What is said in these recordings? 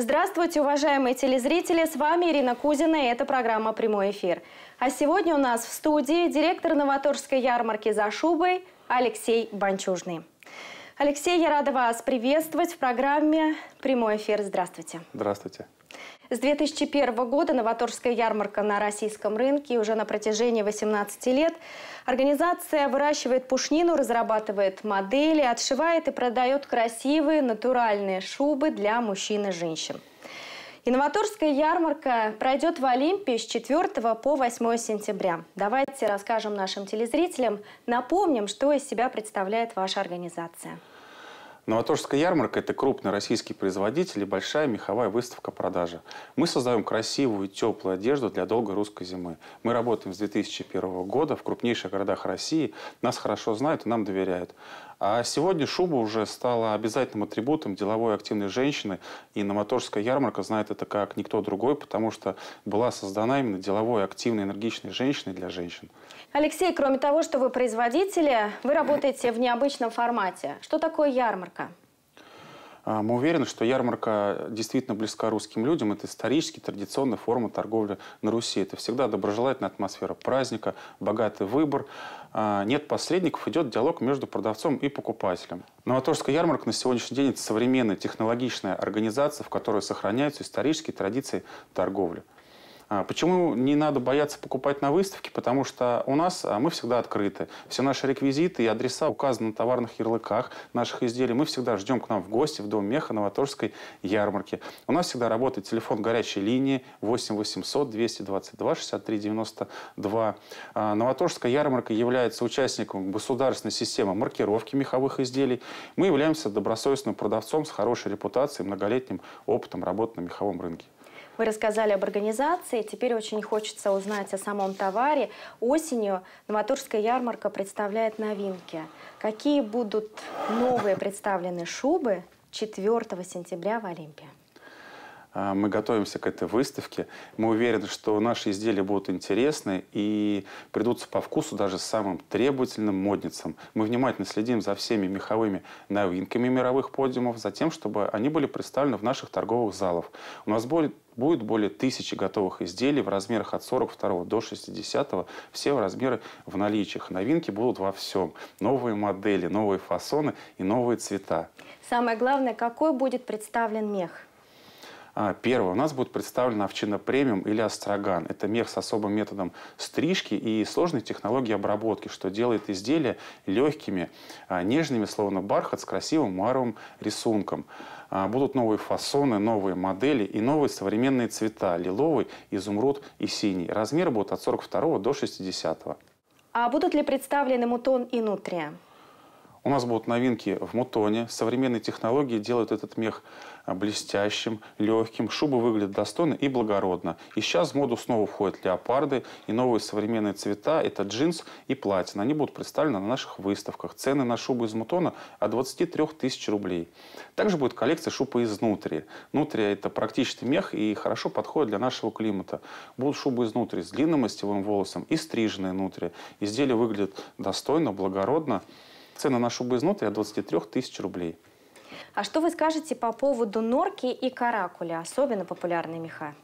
Здравствуйте, уважаемые телезрители! С вами Ирина Кузина и это программа «Прямой эфир». А сегодня у нас в студии директор новаторской ярмарки «За шубой» Алексей Банчужный. Алексей, я рада вас приветствовать в программе «Прямой эфир». Здравствуйте. Здравствуйте. С 2001 года новаторская ярмарка на российском рынке уже на протяжении 18 лет. Организация выращивает пушнину, разрабатывает модели, отшивает и продает красивые натуральные шубы для мужчин и женщин. Инноваторская ярмарка пройдет в Олимпии с 4 по 8 сентября. Давайте расскажем нашим телезрителям, напомним, что из себя представляет ваша организация. Новоторжская ярмарка – это крупный российский производитель и большая меховая выставка продажи. Мы создаем красивую и теплую одежду для долгой русской зимы. Мы работаем с 2001 года в крупнейших городах России. Нас хорошо знают и нам доверяют. А сегодня шуба уже стала обязательным атрибутом деловой активной женщины, и Новоторская ярмарка знает это как никто другой, потому что была создана именно деловой, активной, энергичной женщиной для женщин. Алексей, кроме того, что вы производители, вы работаете в необычном формате. Что такое ярмарка? А, мы уверены, что ярмарка действительно близка русским людям. Это исторически традиционная форма торговли на Руси. Это всегда доброжелательная атмосфера праздника, богатый выбор. А, нет посредников, идет диалог между продавцом и покупателем. Новоторская ярмарка на сегодняшний день – это современная технологичная организация, в которой сохраняются исторические традиции торговли. А почему не надо бояться покупать на выставке? Потому что у нас а, мы всегда открыты. Все наши реквизиты и адреса указаны на товарных ярлыках наших изделий. Мы всегда ждем к нам в гости в Дом меха Новоторской ярмарки. У нас всегда работает телефон горячей линии 8 800 222 63 92. Новоторская ярмарка является участником государственной системы маркировки меховых изделий. Мы являемся добросовестным продавцом с хорошей репутацией, многолетним опытом работы на меховом рынке. Вы рассказали об организации, теперь очень хочется узнать о самом товаре. Осенью Новоторская ярмарка представляет новинки. Какие будут новые представлены шубы 4 сентября в Олимпии? А, мы готовимся к этой выставке. Мы уверены, что наши изделия будут интересны и придутся по вкусу даже самым требовательным модницам. Мы внимательно следим за всеми меховыми новинками мировых подиумов, за тем, чтобы они были представлены в наших торговых залах. У нас будет будет более тысячи готовых изделий в размерах от 42 до 60. Все размеры в наличиях. Новинки будут во всем. Новые модели, новые фасоны и новые цвета. Самое главное, какой будет представлен мех? А, первое. У нас будет представлена овчина премиум или астраган. Это мех с особым методом стрижки и сложной технологией обработки, что делает изделия легкими, а, нежными, словно бархат, с красивым маровым рисунком. А, будут новые фасоны, новые модели и новые современные цвета – лиловый, изумруд и синий. Размеры будут от 42 до 60. А будут ли представлены мутон и нутрия? У нас будут новинки в мутоне. Современные технологии делают этот мех а, блестящим, легким. Шубы выглядят достойно и благородно. И сейчас в моду снова входят леопарды и новые современные цвета. Это джинс и платина. Они будут представлены на наших выставках. Цены на шубы из мутона от 23 тысяч рублей. Также будет коллекция шубы изнутри. Внутри это практически мех и хорошо подходит для нашего климата. Будут шубы изнутри с длинным остевым волосом и стриженные внутри. Изделие выглядит достойно, благородно. Цены на шубы изнутри от 23 тысяч рублей. А что вы скажете по поводу норки и каракуля, особенно популярные меха?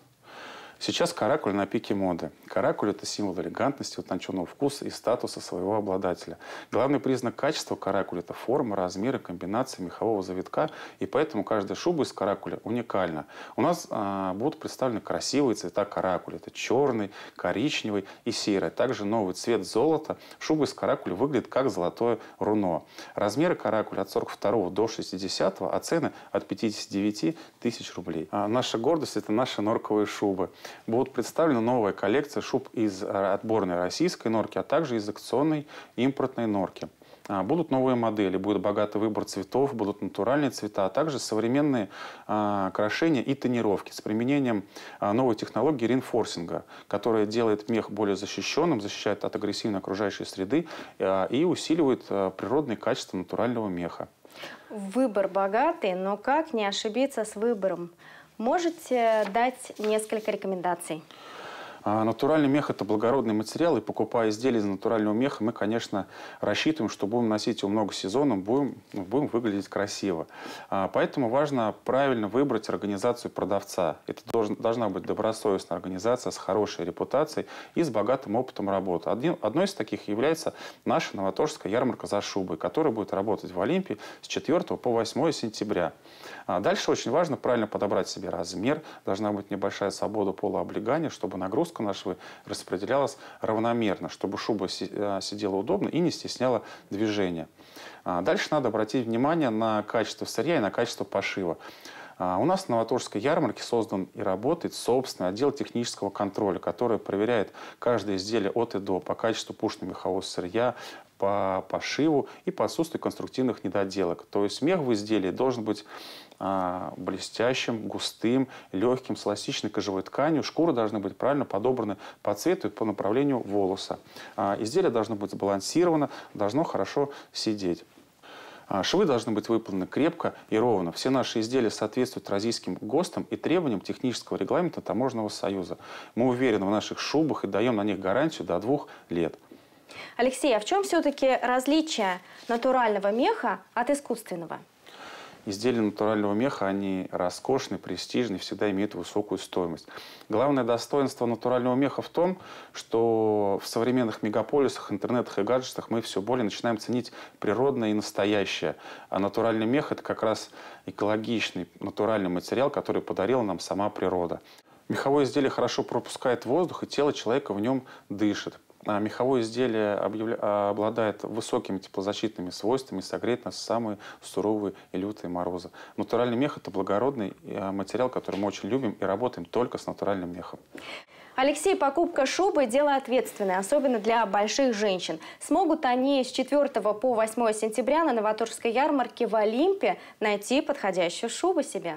Сейчас каракуль на пике моды. Каракуль – это символ элегантности, утонченного вкуса и статуса своего обладателя. Главный признак качества каракуля – это форма, размеры, комбинация мехового завитка, и поэтому каждая шуба из каракуля уникальна. У нас а, будут представлены красивые цвета каракуля. Это черный, коричневый и серый. Также новый цвет золота. Шуба из каракуля выглядит как золотое руно. Размеры каракуля от 42 до 60, а цены от 59 тысяч рублей. А наша гордость – это наши норковые шубы будут представлены новая коллекция шуб из э, отборной российской норки, а также из акционной импортной норки. А, будут новые модели, будет богатый выбор цветов, будут натуральные цвета, а также современные а, украшения и тонировки с применением а, новой технологии ринфорсинга, которая делает мех более защищенным, защищает от агрессивной окружающей среды а, и усиливает природные качества натурального меха. Выбор богатый, но как не ошибиться с выбором? Можете дать несколько рекомендаций? А натуральный мех – это благородный материал, и покупая изделия из натурального меха, мы, конечно, рассчитываем, что будем носить его много сезонов, будем, ну, будем выглядеть красиво. А, поэтому важно правильно выбрать организацию продавца. Это должен, должна быть добросовестная организация с хорошей репутацией и с богатым опытом работы. одной из таких является наша новаторская ярмарка «За шубой», которая будет работать в Олимпии с 4 по 8 сентября. А, дальше очень важно правильно подобрать себе размер. Должна быть небольшая свобода полуоблегания, чтобы нагрузка нагрузка нашего распределялась равномерно, чтобы шуба э, сидела удобно и не стесняла движения. А, дальше надо обратить внимание на качество сырья и на качество пошива. А, у нас на Новоторжской ярмарке создан и работает собственный отдел технического контроля, который проверяет каждое изделие от и до по качеству пушного мехового сырья, по пошиву и по отсутствию конструктивных недоделок. То есть мех в изделии должен быть а, блестящим, густым, легким, с эластичной кожевой тканью. Шкуры должны быть правильно подобраны по цвету и по направлению волоса. А, изделие должно быть сбалансировано, должно хорошо сидеть. А, швы должны быть выполнены крепко и ровно. Все наши изделия соответствуют российским ГОСТам и требованиям технического регламента Таможенного союза. Мы уверены в наших шубах и даем на них гарантию до двух лет. Алексей, а в чем все-таки различие натурального меха от искусственного? изделия натурального меха, они роскошны, престижны, всегда имеют высокую стоимость. Главное достоинство натурального меха в том, что в современных мегаполисах, интернетах и гаджетах мы все более начинаем ценить природное и настоящее. А натуральный мех – это как раз экологичный натуральный материал, который подарила нам сама природа. Меховое изделие хорошо пропускает воздух, и тело человека в нем дышит. А, меховое изделие обладает высокими теплозащитными свойствами и согреет нас в самые суровые и лютые морозы. Натуральный мех – это благородный э, материал, который мы очень любим и работаем только с натуральным мехом. Алексей, покупка шубы – дело ответственное, особенно для больших женщин. Смогут они с 4 по 8 сентября на Новоторжской ярмарке в Олимпе найти подходящую шубу себе?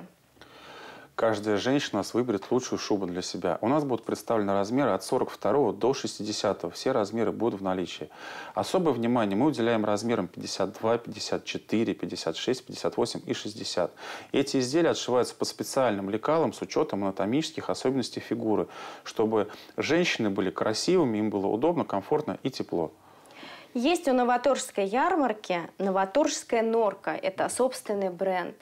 каждая женщина нас выберет лучшую шубу для себя. У нас будут представлены размеры от 42 до 60. Все размеры будут в наличии. Особое внимание мы уделяем размерам 52, 54, 56, 58 и 60. Эти изделия отшиваются по специальным лекалам с учетом анатомических особенностей фигуры, чтобы женщины были красивыми, им было удобно, комфортно и тепло. Есть у новаторской ярмарки новаторская норка. Это собственный бренд.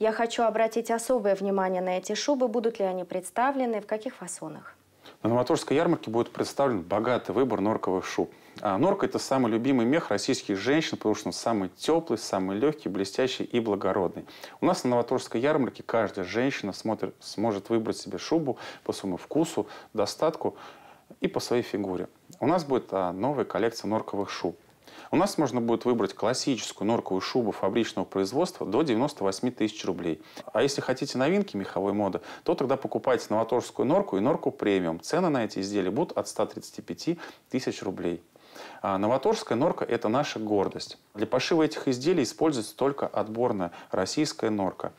Я хочу обратить особое внимание на эти шубы. Будут ли они представлены, в каких фасонах? На новаторской ярмарке будет представлен богатый выбор норковых шуб. А норка – это самый любимый мех российских женщин, потому что он самый теплый, самый легкий, блестящий и благородный. У нас на новаторской ярмарке каждая женщина смотрит, сможет выбрать себе шубу по своему вкусу, достатку и по своей фигуре у нас будет а, новая коллекция норковых шуб. У нас можно будет выбрать классическую норковую шубу фабричного производства до 98 тысяч рублей. А если хотите новинки меховой моды, то тогда покупайте новаторскую норку и норку премиум. Цены на эти изделия будут от 135 тысяч рублей. А новаторская норка – это наша гордость. Для пошива этих изделий используется только отборная российская норка.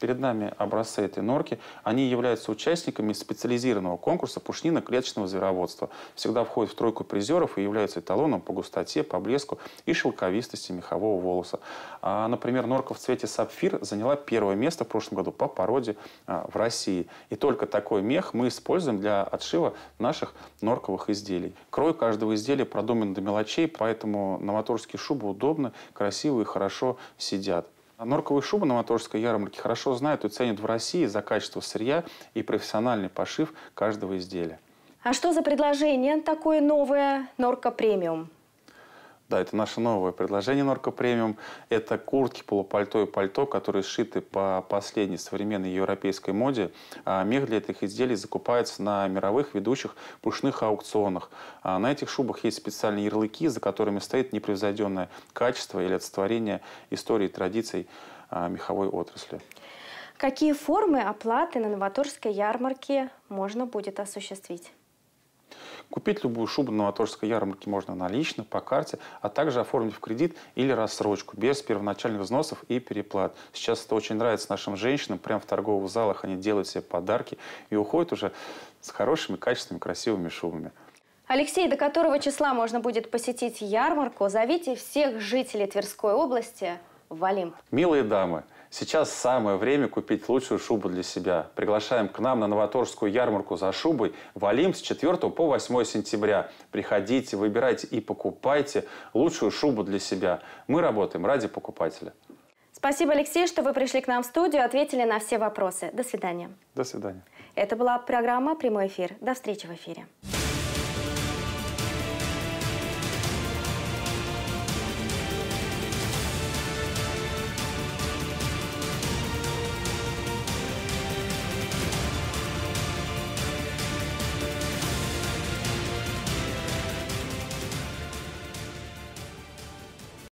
Перед нами образцы этой норки. Они являются участниками специализированного конкурса пушнина клеточного звероводства. Всегда входят в тройку призеров и являются эталоном по густоте, по блеску и шелковистости мехового волоса. А, например, норка в цвете сапфир заняла первое место в прошлом году по породе а, в России. И только такой мех мы используем для отшива наших норковых изделий. Крой каждого изделия продукт продуманы до мелочей, поэтому Новаторские шубы удобны, красиво и хорошо сидят. Норковые шубы на моторской ярмарке хорошо знают и ценят в России за качество сырья и профессиональный пошив каждого изделия. А что за предложение такое новое «Норка Премиум»? Да, это наше новое предложение Норка Премиум. Это куртки, полупальто и пальто, которые сшиты по последней современной европейской моде. А мех для этих изделий закупается на мировых ведущих пушных аукционах. А на этих шубах есть специальные ярлыки, за которыми стоит непревзойденное качество или отстворение истории и традиций а, меховой отрасли. Какие формы оплаты на новаторской ярмарке можно будет осуществить? Купить любую шубу на Новоторжской ярмарке можно налично, по карте, а также оформить в кредит или рассрочку, без первоначальных взносов и переплат. Сейчас это очень нравится нашим женщинам, прямо в торговых залах они делают себе подарки и уходят уже с хорошими, качественными, красивыми шубами. Алексей, до которого числа можно будет посетить ярмарку, зовите всех жителей Тверской области в Олимп. Милые дамы, Сейчас самое время купить лучшую шубу для себя. Приглашаем к нам на Новаторскую ярмарку за шубой. в Валим с 4 по 8 сентября. Приходите, выбирайте и покупайте лучшую шубу для себя. Мы работаем ради покупателя. Спасибо, Алексей, что вы пришли к нам в студию, ответили на все вопросы. До свидания. До свидания. Это была программа «Прямой эфир». До встречи в эфире.